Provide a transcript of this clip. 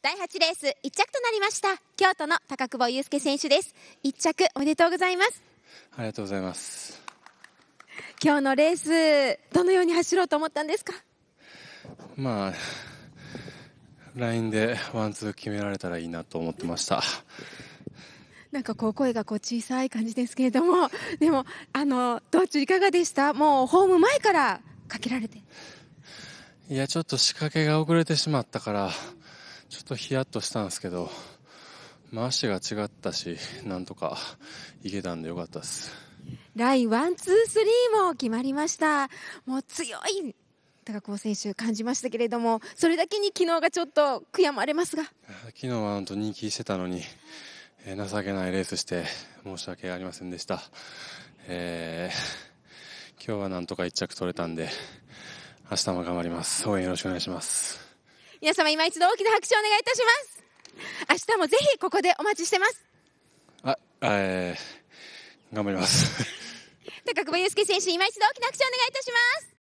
第8レース1着となりました京都の高久保祐介選手です1着おめでとうございますありがとうございます今日のレースどのように走ろうと思ったんですかまあラインでワンツー決められたらいいなと思ってましたなんかこう声がこう小さい感じですけれどもでもあの道中いかがでしたもうホーム前からかけられていやちょっと仕掛けが遅れてしまったから、うんちょっとヒヤッとしたんですけど、回しが違ったし、なんとかいけたんでよかったです。ライワン、ツー、スリーも決まりました。もう強い高久選手感じましたけれども、それだけに昨日がちょっと悔やまれますが。昨日は本当人気してたのに、えー、情けないレースして申し訳ありませんでした。えー、今日はなんとか一着取れたんで、明日も頑張ります。応援よろしくお願いします。皆様今一度大きな拍手をお願いいたします明日もぜひここでお待ちしてますあ、えー、頑張ります 高久保祐介選手今一度大きな拍手をお願いいたします